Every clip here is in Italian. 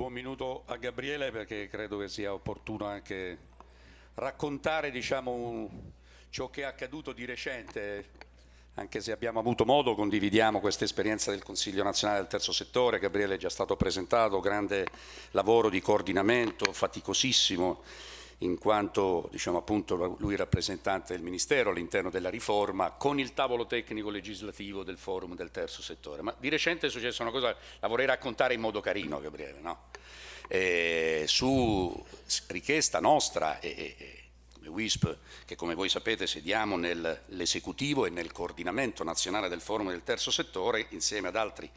Buon minuto a Gabriele perché credo che sia opportuno anche raccontare diciamo, ciò che è accaduto di recente, anche se abbiamo avuto modo, condividiamo questa esperienza del Consiglio nazionale del terzo settore, Gabriele è già stato presentato, grande lavoro di coordinamento, faticosissimo in quanto diciamo, appunto, lui rappresentante del Ministero all'interno della riforma, con il tavolo tecnico legislativo del forum del terzo settore. Ma di recente è successa una cosa, la vorrei raccontare in modo carino, Gabriele, no? eh, su richiesta nostra e, e come WISP, che come voi sapete sediamo nell'esecutivo e nel coordinamento nazionale del forum del terzo settore, insieme ad altri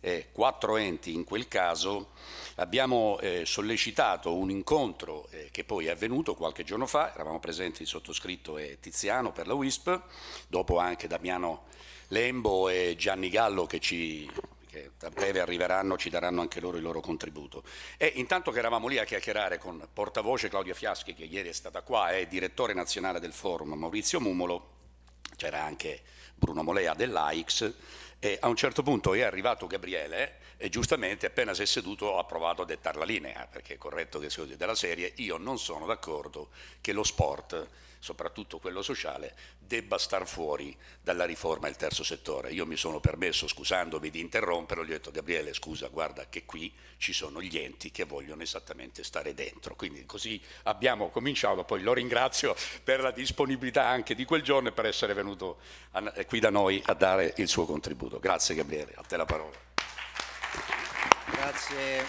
eh, quattro enti in quel caso, abbiamo eh, sollecitato un incontro eh, che poi è avvenuto qualche giorno fa, eravamo presenti il sottoscritto e Tiziano per la WISP, dopo anche Damiano Lembo e Gianni Gallo che ci che a breve arriveranno, ci daranno anche loro il loro contributo. E intanto che eravamo lì a chiacchierare con portavoce Claudia Fiaschi, che ieri è stata qua, è direttore nazionale del forum, Maurizio Mumolo, c'era anche Bruno Molea dell'AIX, e a un certo punto è arrivato Gabriele e giustamente appena si è seduto ha provato a dettare la linea, perché è corretto che sia della serie, io non sono d'accordo che lo sport soprattutto quello sociale, debba star fuori dalla riforma del terzo settore. Io mi sono permesso, scusandomi di interromperlo, gli ho detto Gabriele scusa, guarda che qui ci sono gli enti che vogliono esattamente stare dentro. Quindi così abbiamo cominciato, poi lo ringrazio per la disponibilità anche di quel giorno e per essere venuto eh, qui da noi a dare il suo contributo. Grazie Gabriele, a te la parola. Grazie,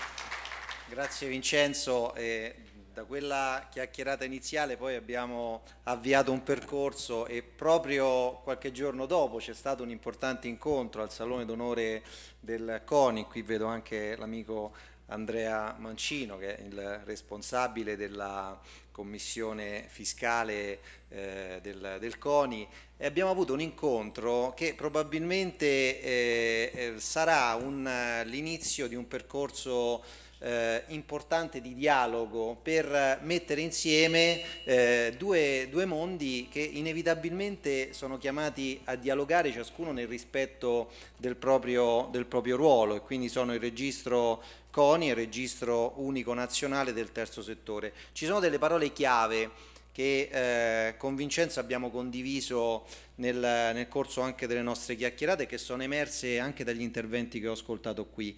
grazie Vincenzo. Eh da quella chiacchierata iniziale poi abbiamo avviato un percorso e proprio qualche giorno dopo c'è stato un importante incontro al Salone d'Onore del CONI, qui vedo anche l'amico Andrea Mancino che è il responsabile della commissione fiscale eh, del, del, CONI e abbiamo avuto un incontro che probabilmente eh, eh sarà eh, l'inizio di un percorso eh, importante di dialogo per mettere insieme eh, due, due, mondi che inevitabilmente sono chiamati a dialogare ciascuno nel rispetto del proprio, del proprio ruolo e quindi sono il registro CONI e il registro unico nazionale del terzo settore. Ci sono delle parole chiave che eh, con Vincenzo abbiamo condiviso nel, nel corso anche delle nostre chiacchierate che sono emerse anche dagli interventi che ho ascoltato qui.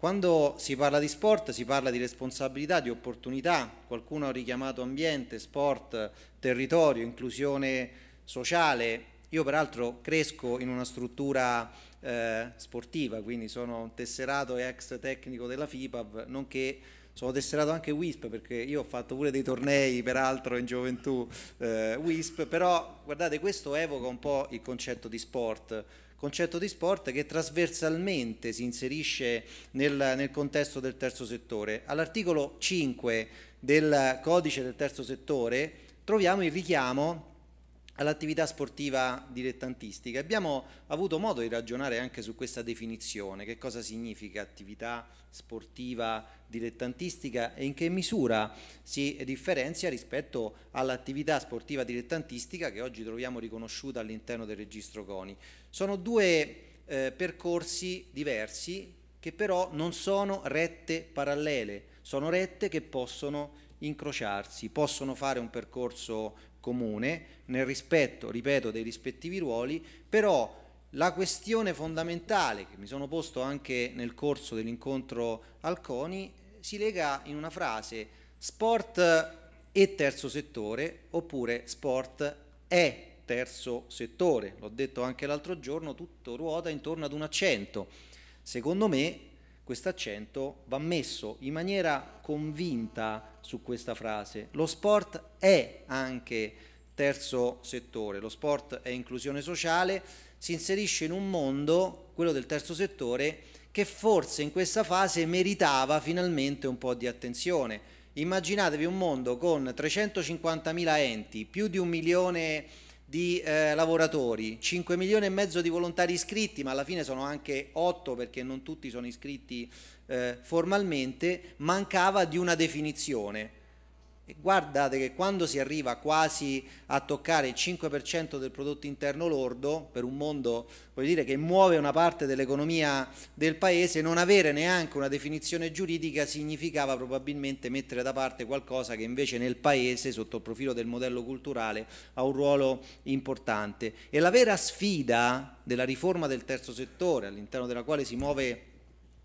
Quando si parla di sport si parla di responsabilità, di opportunità, qualcuno ha richiamato ambiente, sport, territorio, inclusione sociale. Io peraltro cresco in una struttura eh, sportiva, quindi sono tesserato e ex tecnico della FIPAV, nonché sono tesserato anche WISP perché io ho fatto pure dei tornei peraltro in gioventù eh, WISP, però guardate questo evoca un po' il concetto di sport concetto di sport che trasversalmente si inserisce nel, nel contesto del terzo settore. All'articolo 5 del codice del terzo settore troviamo il richiamo all'attività sportiva dilettantistica. Abbiamo avuto modo di ragionare anche su questa definizione, che cosa significa attività sportiva dilettantistica e in che misura si differenzia rispetto all'attività sportiva dilettantistica che oggi troviamo riconosciuta all'interno del registro CONI. Sono due eh, percorsi diversi che però non sono rette parallele, sono rette che possono incrociarsi, possono fare un percorso comune nel rispetto, ripeto, dei rispettivi ruoli, però la questione fondamentale che mi sono posto anche nel corso dell'incontro al CONI si lega in una frase sport e terzo settore oppure sport è terzo settore, l'ho detto anche l'altro giorno, tutto ruota intorno ad un accento. Secondo me questo accento va messo in maniera convinta su questa frase. Lo sport è anche terzo settore, lo sport è inclusione sociale, si inserisce in un mondo, quello del terzo settore, che forse in questa fase meritava finalmente un po' di attenzione. Immaginatevi un mondo con 350.000 enti, più di un milione di di eh, lavoratori, 5 milioni e mezzo di volontari iscritti, ma alla fine sono anche 8 perché non tutti sono iscritti eh, formalmente, mancava di una definizione e guardate che quando si arriva quasi a toccare il 5% del prodotto interno lordo, per un mondo dire, che muove una parte dell'economia del paese, non avere neanche una definizione giuridica significava probabilmente mettere da parte qualcosa che invece nel paese, sotto il profilo del modello culturale, ha un ruolo importante. E la vera sfida della riforma del terzo settore, all'interno della quale si muove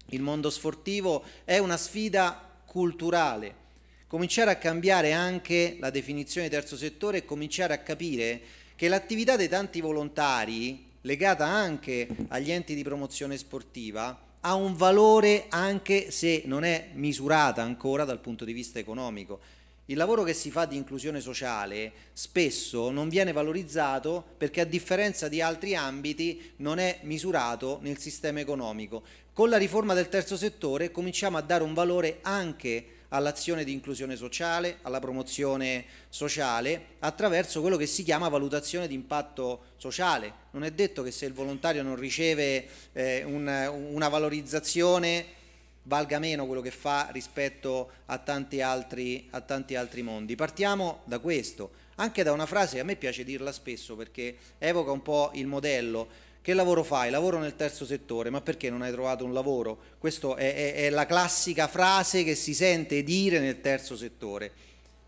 il mondo sportivo, è una sfida culturale cominciare a cambiare anche la definizione di terzo settore e cominciare a capire che l'attività dei tanti volontari, legata anche agli enti di promozione sportiva, ha un valore anche se non è misurata ancora dal punto di vista economico. Il lavoro che si fa di inclusione sociale spesso non viene valorizzato perché a differenza di altri ambiti non è misurato nel sistema economico. Con la riforma del terzo settore cominciamo a dare un valore anche a all'azione di inclusione sociale, alla promozione sociale, attraverso quello che si chiama valutazione di impatto sociale. Non è detto che se il volontario non riceve eh, un, una valorizzazione valga meno quello che fa rispetto a tanti, altri, a tanti altri mondi. Partiamo da questo, anche da una frase, che a me piace dirla spesso perché evoca un po' il modello che lavoro fai? Lavoro nel terzo settore, ma perché non hai trovato un lavoro? Questa è, è, è la classica frase che si sente dire nel terzo settore.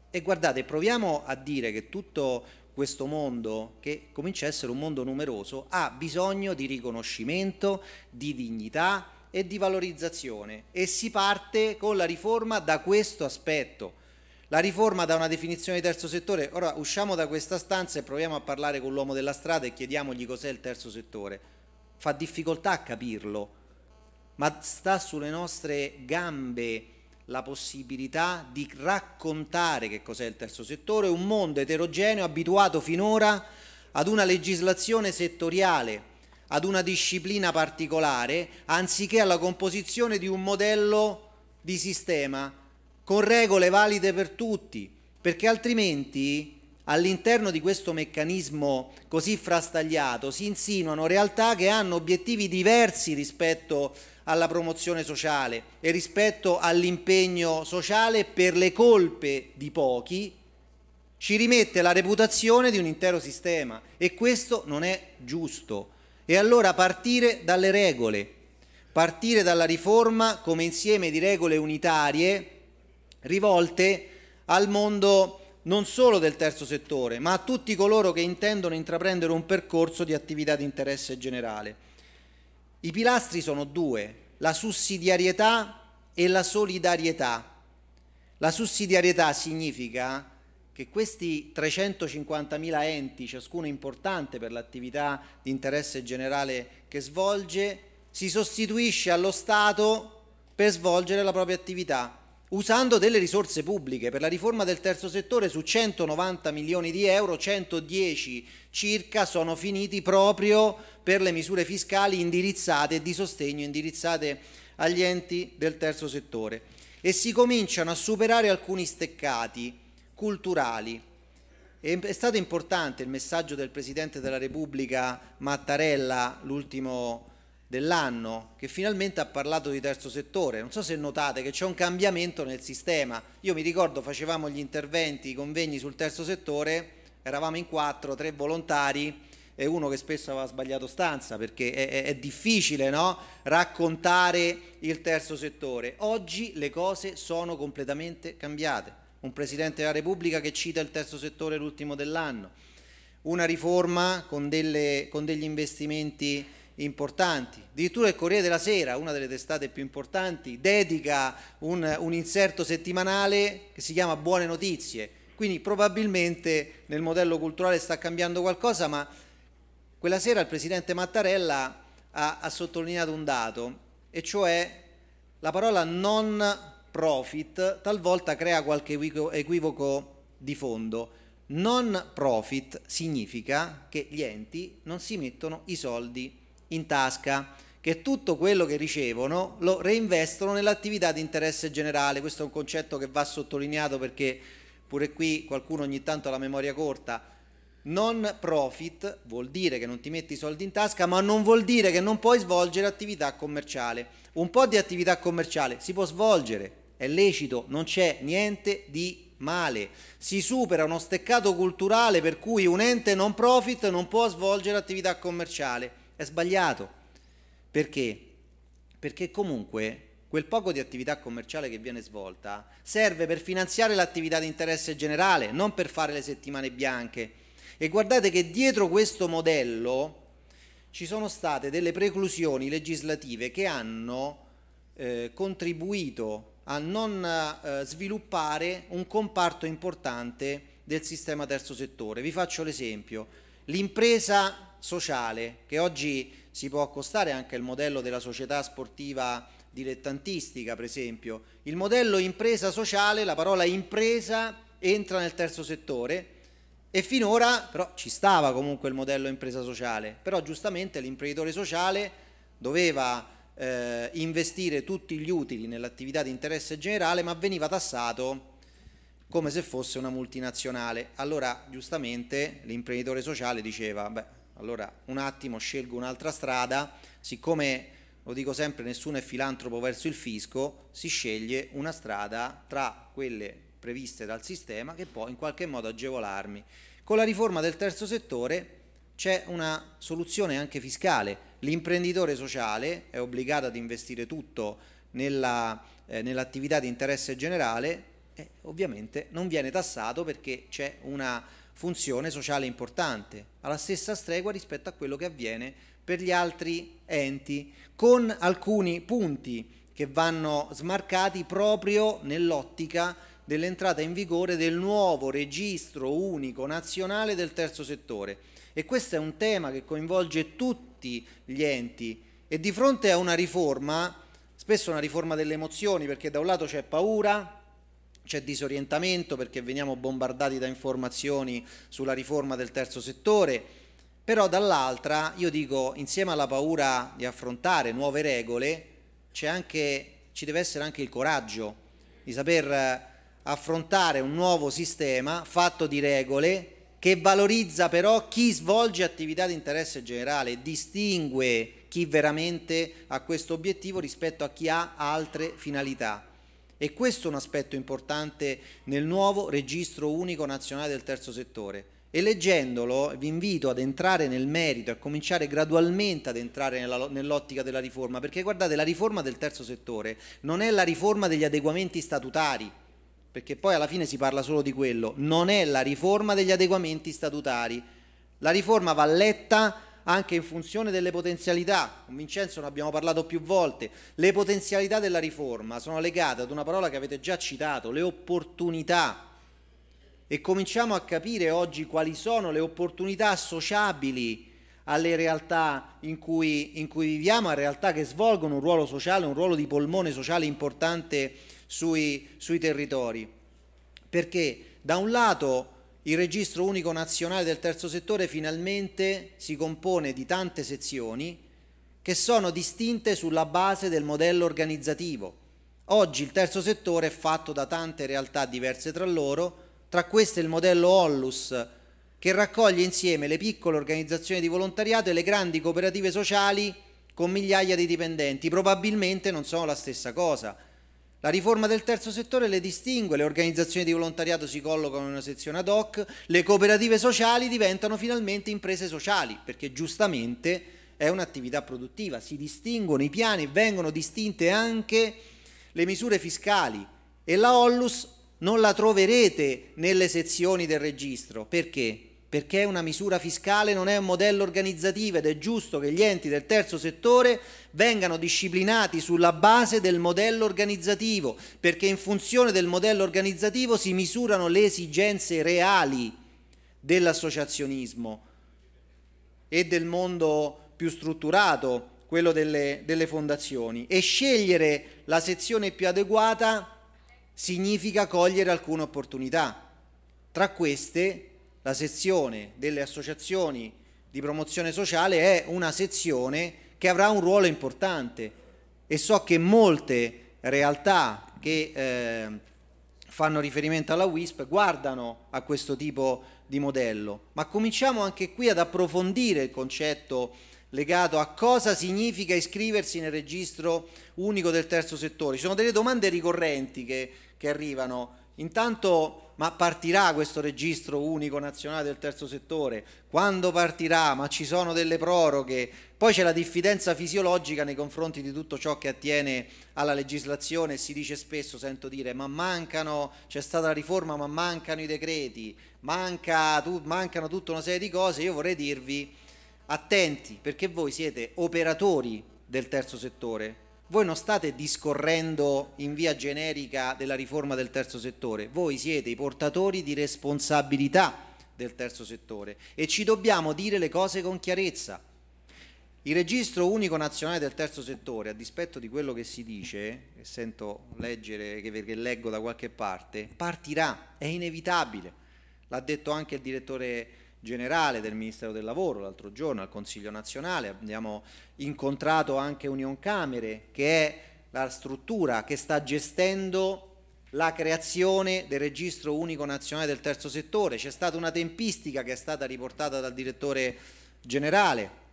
E guardate, proviamo a dire che tutto questo mondo, che comincia a essere un mondo numeroso, ha bisogno di riconoscimento, di dignità e di valorizzazione. E si parte con la riforma da questo aspetto. La riforma dà una definizione di terzo settore, ora usciamo da questa stanza e proviamo a parlare con l'uomo della strada e chiediamogli cos'è il terzo settore. Fa difficoltà a capirlo, ma sta sulle nostre gambe la possibilità di raccontare che cos'è il terzo settore, un mondo eterogeneo abituato finora ad una legislazione settoriale, ad una disciplina particolare, anziché alla composizione di un modello di sistema con regole valide per tutti, perché altrimenti all'interno di questo meccanismo così frastagliato si insinuano realtà che hanno obiettivi diversi rispetto alla promozione sociale e rispetto all'impegno sociale per le colpe di pochi, ci rimette la reputazione di un intero sistema e questo non è giusto. E allora partire dalle regole, partire dalla riforma come insieme di regole unitarie rivolte al mondo non solo del terzo settore, ma a tutti coloro che intendono intraprendere un percorso di attività di interesse generale. I pilastri sono due, la sussidiarietà e la solidarietà. La sussidiarietà significa che questi 350.000 enti, ciascuno importante per l'attività di interesse generale che svolge, si sostituisce allo Stato per svolgere la propria attività usando delle risorse pubbliche. Per la riforma del terzo settore su 190 milioni di euro, 110 circa sono finiti proprio per le misure fiscali indirizzate e di sostegno indirizzate agli enti del terzo settore e si cominciano a superare alcuni steccati culturali. È stato importante il messaggio del Presidente della Repubblica Mattarella l'ultimo dell'anno che finalmente ha parlato di terzo settore. Non so se notate che c'è un cambiamento nel sistema. Io mi ricordo facevamo gli interventi, i convegni sul terzo settore, eravamo in quattro, tre volontari e uno che spesso aveva sbagliato stanza perché è, è, è difficile no? raccontare il terzo settore. Oggi le cose sono completamente cambiate. Un Presidente della Repubblica che cita il terzo settore l'ultimo dell'anno, una riforma con, delle, con degli investimenti importanti. Addirittura il Corriere della Sera, una delle testate più importanti, dedica un, un inserto settimanale che si chiama Buone notizie. Quindi probabilmente nel modello culturale sta cambiando qualcosa, ma quella sera il presidente Mattarella ha, ha sottolineato un dato, e cioè la parola non profit talvolta crea qualche equivoco di fondo. Non profit significa che gli enti non si mettono i soldi in tasca che tutto quello che ricevono lo reinvestono nell'attività di interesse generale. Questo è un concetto che va sottolineato perché pure qui qualcuno ogni tanto ha la memoria corta. Non profit vuol dire che non ti metti i soldi in tasca, ma non vuol dire che non puoi svolgere attività commerciale. Un po' di attività commerciale si può svolgere, è lecito, non c'è niente di male. Si supera uno steccato culturale per cui un ente non profit non può svolgere attività commerciale. È sbagliato. Perché? Perché comunque quel poco di attività commerciale che viene svolta serve per finanziare l'attività di interesse generale, non per fare le settimane bianche. E guardate che dietro questo modello ci sono state delle preclusioni legislative che hanno eh, contribuito a non eh, sviluppare un comparto importante del sistema terzo settore. Vi faccio l'esempio. L'impresa sociale che oggi si può accostare anche al modello della società sportiva dilettantistica, per esempio. Il modello impresa sociale, la parola impresa entra nel terzo settore e finora però ci stava comunque il modello impresa sociale, però giustamente l'imprenditore sociale doveva eh, investire tutti gli utili nell'attività di interesse generale ma veniva tassato come se fosse una multinazionale. Allora giustamente l'imprenditore sociale diceva, beh, allora un attimo scelgo un'altra strada, siccome lo dico sempre, nessuno è filantropo verso il fisco, si sceglie una strada tra quelle previste dal sistema che può in qualche modo agevolarmi. Con la riforma del terzo settore c'è una soluzione anche fiscale, l'imprenditore sociale è obbligato ad investire tutto eh, nell'attività eh, nell di interesse generale e ovviamente non viene tassato perché c'è una funzione sociale importante, alla stessa stregua rispetto a quello che avviene per gli altri enti, con alcuni punti che vanno smarcati proprio nell'ottica dell'entrata in vigore del nuovo registro unico nazionale del terzo settore. E questo è un tema che coinvolge tutti gli enti e di fronte a una riforma, spesso una riforma delle emozioni, perché da un lato c'è paura, c'è disorientamento perché veniamo bombardati da informazioni sulla riforma del terzo settore, però dall'altra io dico insieme alla paura di affrontare nuove regole anche, ci deve essere anche il coraggio di saper eh, affrontare un nuovo sistema fatto di regole che valorizza però chi svolge attività di interesse generale, distingue chi veramente ha questo obiettivo rispetto a chi ha altre finalità. E questo è un aspetto importante nel nuovo registro unico nazionale del terzo settore. E leggendolo vi invito ad entrare nel merito, a cominciare gradualmente ad entrare nella, nell'ottica della riforma, perché guardate, la riforma del terzo settore non è la riforma degli adeguamenti statutari, perché poi alla fine si parla solo di quello, non è la riforma degli adeguamenti statutari. La riforma va letta anche in funzione delle potenzialità, con Vincenzo ne abbiamo parlato più volte, le potenzialità della riforma sono legate ad una parola che avete già citato, le opportunità. E cominciamo a capire oggi quali sono le opportunità associabili alle realtà in cui, in cui viviamo, a realtà che svolgono un ruolo sociale, un ruolo di polmone sociale importante sui, sui territori. Perché da un lato il registro unico nazionale del terzo settore finalmente si compone di tante sezioni che sono distinte sulla base del modello organizzativo. Oggi il terzo settore è fatto da tante realtà diverse tra loro, tra queste il modello Ollus che raccoglie insieme le piccole organizzazioni di volontariato e le grandi cooperative sociali con migliaia di dipendenti. Probabilmente non sono la stessa cosa, la riforma del terzo settore le distingue, le organizzazioni di volontariato si collocano in una sezione ad hoc, le cooperative sociali diventano finalmente imprese sociali, perché giustamente è un'attività produttiva, si distinguono i piani, vengono distinte anche le misure fiscali e la Ollus non la troverete nelle sezioni del registro, perché? perché è una misura fiscale non è un modello organizzativo ed è giusto che gli enti del terzo settore vengano disciplinati sulla base del modello organizzativo, perché in funzione del modello organizzativo si misurano le esigenze reali dell'associazionismo e del mondo più strutturato, quello delle, delle fondazioni. E scegliere la sezione più adeguata significa cogliere alcune opportunità. Tra queste la sezione delle associazioni di promozione sociale è una sezione che avrà un ruolo importante e so che molte realtà che eh, fanno riferimento alla WISP guardano a questo tipo di modello, ma cominciamo anche qui ad approfondire il concetto legato a cosa significa iscriversi nel registro unico del terzo settore. Ci sono delle domande ricorrenti che, che arrivano. Intanto ma partirà questo registro unico nazionale del terzo settore? Quando partirà? Ma ci sono delle proroghe? Poi c'è la diffidenza fisiologica nei confronti di tutto ciò che attiene alla legislazione, si dice spesso, sento dire, ma mancano, c'è stata la riforma, ma mancano i decreti, manca, tu, mancano tutta una serie di cose, io vorrei dirvi attenti perché voi siete operatori del terzo settore, voi non state discorrendo in via generica della riforma del terzo settore, voi siete i portatori di responsabilità del terzo settore e ci dobbiamo dire le cose con chiarezza. Il registro unico nazionale del terzo settore, a dispetto di quello che si dice, che sento leggere, che, che leggo da qualche parte, partirà, è inevitabile. L'ha detto anche il direttore generale del Ministero del Lavoro l'altro giorno al Consiglio nazionale, abbiamo incontrato anche Union Camere che è la struttura che sta gestendo la creazione del registro unico nazionale del terzo settore, c'è stata una tempistica che è stata riportata dal direttore generale,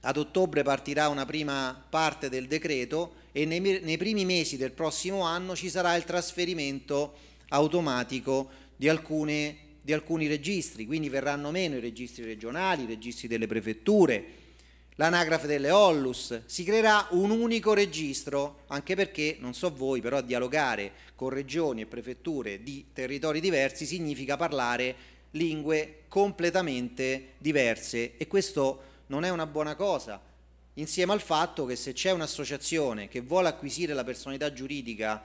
ad ottobre partirà una prima parte del decreto e nei, nei primi mesi del prossimo anno ci sarà il trasferimento automatico di alcune di alcuni registri, quindi verranno meno i registri regionali, i registri delle prefetture, l'anagrafe delle Ollus, si creerà un unico registro, anche perché, non so voi, però dialogare con regioni e prefetture di territori diversi significa parlare lingue completamente diverse e questo non è una buona cosa, insieme al fatto che se c'è un'associazione che vuole acquisire la personalità giuridica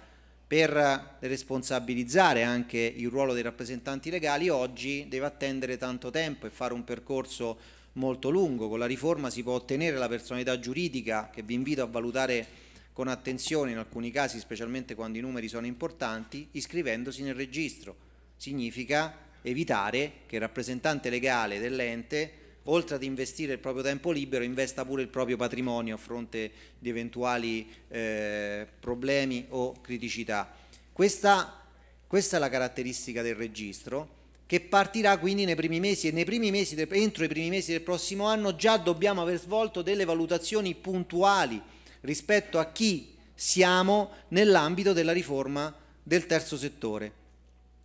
per responsabilizzare anche il ruolo dei rappresentanti legali oggi deve attendere tanto tempo e fare un percorso molto lungo. Con la riforma si può ottenere la personalità giuridica che vi invito a valutare con attenzione in alcuni casi, specialmente quando i numeri sono importanti, iscrivendosi nel registro. Significa evitare che il rappresentante legale dell'ente oltre ad investire il proprio tempo libero, investa pure il proprio patrimonio a fronte di eventuali eh, problemi o criticità. Questa, questa, è la caratteristica del registro che partirà quindi nei primi mesi e nei primi mesi de, entro i primi mesi del prossimo anno già dobbiamo aver svolto delle valutazioni puntuali rispetto a chi siamo nell'ambito della riforma del terzo settore.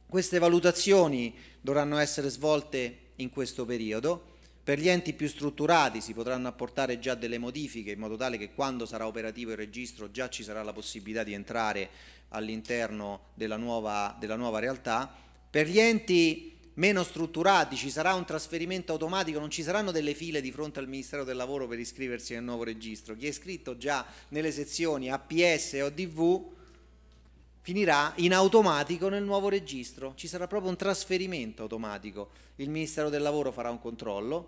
Queste valutazioni dovranno essere svolte in questo periodo per gli enti più strutturati si potranno apportare già delle modifiche in modo tale che quando sarà operativo il registro già ci sarà la possibilità di entrare all'interno della, della nuova, realtà. Per gli enti meno strutturati ci sarà un trasferimento automatico, non ci saranno delle file di fronte al Ministero del Lavoro per iscriversi nel nuovo registro. Chi è iscritto già nelle sezioni APS e ODV finirà in automatico nel nuovo registro, ci sarà proprio un trasferimento automatico, il Ministero del Lavoro farà un controllo,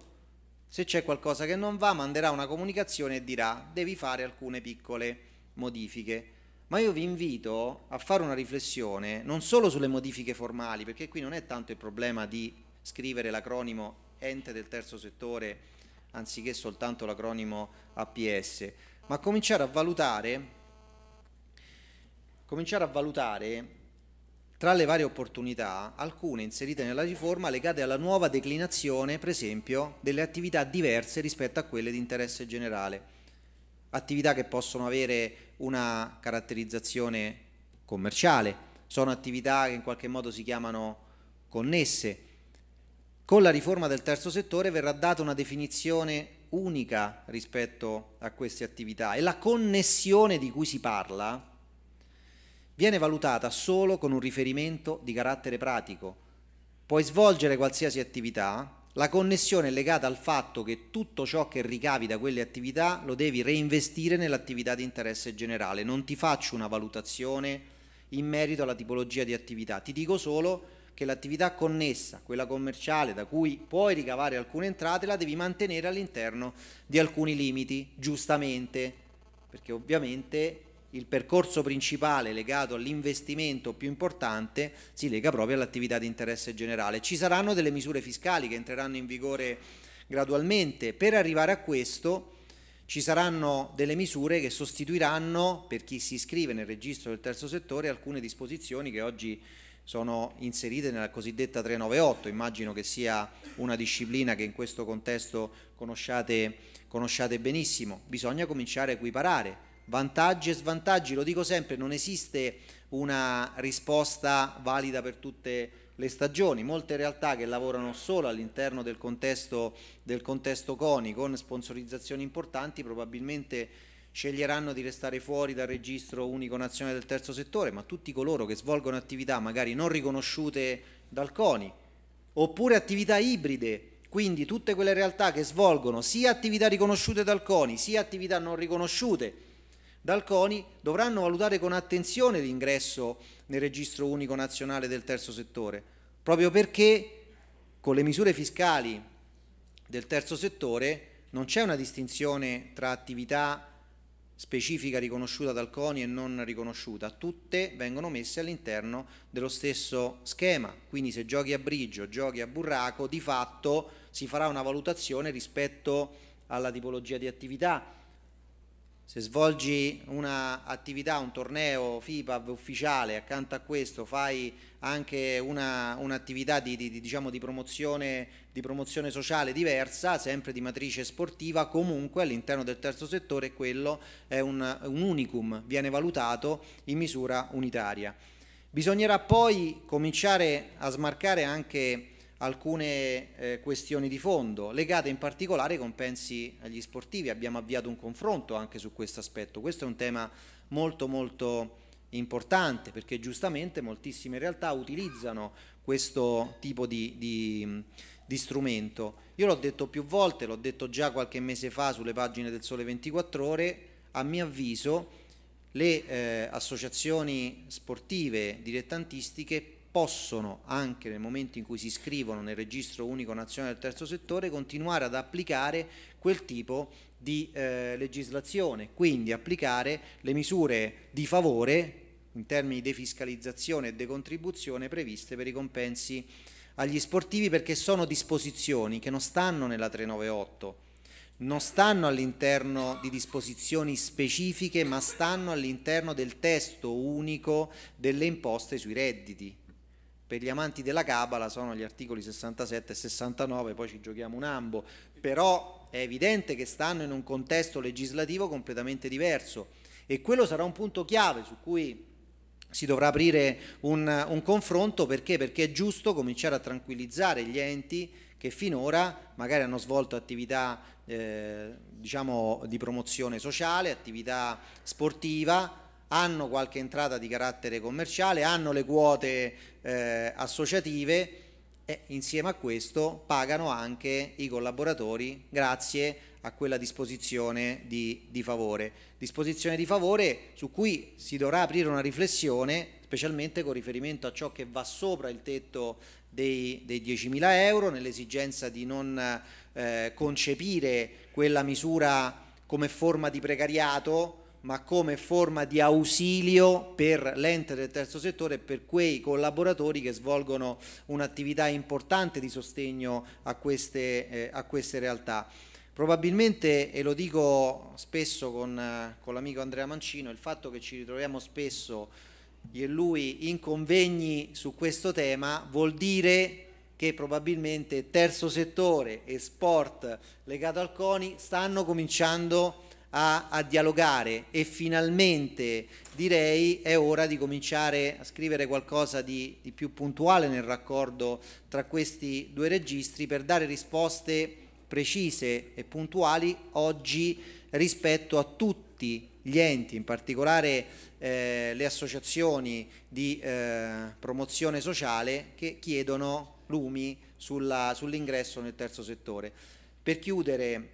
se c'è qualcosa che non va manderà una comunicazione e dirà devi fare alcune piccole modifiche. Ma io vi invito a fare una riflessione non solo sulle modifiche formali, perché qui non è tanto il problema di scrivere l'acronimo ente del terzo settore anziché soltanto l'acronimo APS, ma cominciare a valutare cominciare a valutare tra le varie opportunità, alcune inserite nella riforma legate alla nuova declinazione, per esempio, delle attività diverse rispetto a quelle di interesse generale, attività che possono avere una caratterizzazione commerciale, sono attività che in qualche modo si chiamano connesse. Con la riforma del terzo settore verrà data una definizione unica rispetto a queste attività e la connessione di cui si parla viene valutata solo con un riferimento di carattere pratico. Puoi svolgere qualsiasi attività, la connessione è legata al fatto che tutto ciò che ricavi da quelle attività lo devi reinvestire nell'attività di interesse generale. Non ti faccio una valutazione in merito alla tipologia di attività, ti dico solo che l'attività connessa, quella commerciale da cui puoi ricavare alcune entrate, la devi mantenere all'interno di alcuni limiti, giustamente, perché ovviamente il percorso principale legato all'investimento più importante si lega proprio all'attività di interesse generale. Ci saranno delle misure fiscali che entreranno in vigore gradualmente. Per arrivare a questo ci saranno delle misure che sostituiranno, per chi si iscrive nel registro del terzo settore, alcune disposizioni che oggi sono inserite nella cosiddetta 398, immagino che sia una disciplina che in questo contesto conosciate, conosciate benissimo. Bisogna cominciare a equiparare vantaggi e svantaggi, lo dico sempre, non esiste una risposta valida per tutte le stagioni, molte realtà che lavorano solo all'interno del contesto, del contesto CONI con sponsorizzazioni importanti probabilmente sceglieranno di restare fuori dal registro unico nazionale del terzo settore, ma tutti coloro che svolgono attività magari non riconosciute dal CONI, oppure attività ibride, quindi tutte quelle realtà che svolgono sia attività riconosciute dal CONI, sia attività non riconosciute, dal CONI dovranno valutare con attenzione l'ingresso nel registro unico nazionale del terzo settore, proprio perché con le misure fiscali del terzo settore non c'è una distinzione tra attività specifica riconosciuta dal CONI e non riconosciuta, tutte vengono messe all'interno dello stesso schema, quindi se giochi a Brigio, giochi a Burraco, di fatto si farà una valutazione rispetto alla tipologia di attività se svolgi un'attività, un torneo FIPAV ufficiale, accanto a questo fai anche un'attività un di, di, diciamo, di, promozione, di, promozione, sociale diversa, sempre di matrice sportiva, comunque all'interno del terzo settore quello è un, un unicum, viene valutato in misura unitaria. Bisognerà poi cominciare a smarcare anche alcune eh, questioni di fondo, legate in particolare ai compensi agli sportivi. Abbiamo avviato un confronto anche su questo aspetto. Questo è un tema molto molto importante perché giustamente moltissime realtà utilizzano questo tipo di, di, di strumento. Io l'ho detto più volte, l'ho detto già qualche mese fa sulle pagine del Sole 24 ore, a mio avviso le eh, associazioni sportive dilettantistiche possono, anche nel momento in cui si iscrivono nel registro unico nazionale del terzo settore, continuare ad applicare quel tipo di eh, legislazione, quindi applicare le misure di favore in termini di defiscalizzazione e decontribuzione previste per i compensi agli sportivi perché sono disposizioni che non stanno nella 398, non stanno all'interno di disposizioni specifiche, ma stanno all'interno del testo unico delle imposte sui redditi per gli amanti della Cabala sono gli articoli 67 e 69, poi ci giochiamo un ambo, però è evidente che stanno in un contesto legislativo completamente diverso e quello sarà un punto chiave su cui si dovrà aprire un, un confronto perché? perché è giusto cominciare a tranquillizzare gli enti che finora magari hanno svolto attività eh, diciamo, di promozione sociale, attività sportiva, hanno qualche entrata di carattere commerciale, hanno le quote eh, associative e insieme a questo pagano anche i collaboratori grazie a quella disposizione di, di favore. Disposizione di favore su cui si dovrà aprire una riflessione, specialmente con riferimento a ciò che va sopra il tetto dei, dei 10.000 euro, nell'esigenza di non eh, concepire quella misura come forma di precariato ma come forma di ausilio per l'ente del terzo settore e per quei collaboratori che svolgono un'attività importante di sostegno a queste, eh, a queste, realtà. Probabilmente, e lo dico spesso con, eh, con l'amico Andrea Mancino, il fatto che ci ritroviamo spesso io e lui in convegni su questo tema vuol dire che probabilmente terzo settore e sport legato al CONI stanno cominciando a a, a dialogare e finalmente direi è ora di cominciare a scrivere qualcosa di, di più puntuale nel raccordo tra questi due registri per dare risposte precise e puntuali oggi rispetto a tutti gli enti, in particolare eh, le associazioni di eh, promozione sociale che chiedono lumi sull'ingresso nel terzo settore. Per chiudere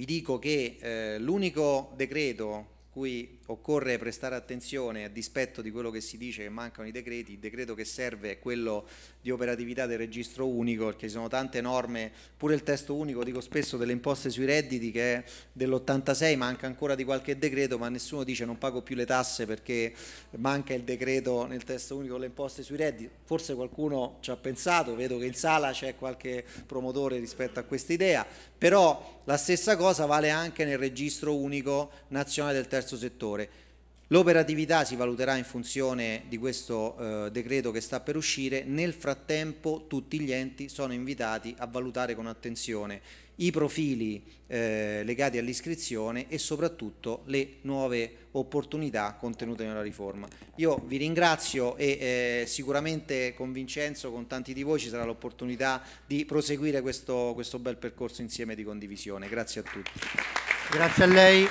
vi dico che eh, l'unico decreto cui occorre prestare attenzione a dispetto di quello che si dice che mancano i decreti, il decreto che serve è quello di operatività del registro unico, perché ci sono tante norme, pure il testo unico, dico spesso, delle imposte sui redditi che è dell'86, manca ancora di qualche decreto, ma nessuno dice non pago più le tasse perché manca il decreto nel testo unico delle imposte sui redditi, forse qualcuno ci ha pensato, vedo che in sala c'è qualche promotore rispetto a questa idea, però la stessa cosa vale anche nel registro unico nazionale del terzo settore. L'operatività si valuterà in funzione di questo eh, decreto che sta per uscire, nel frattempo tutti gli enti sono invitati a valutare con attenzione i profili eh, legati all'iscrizione e soprattutto le nuove opportunità contenute nella riforma. Io vi ringrazio e eh, sicuramente con Vincenzo, con tanti di voi ci sarà l'opportunità di proseguire questo, questo bel percorso insieme di condivisione. Grazie a tutti. Grazie a lei.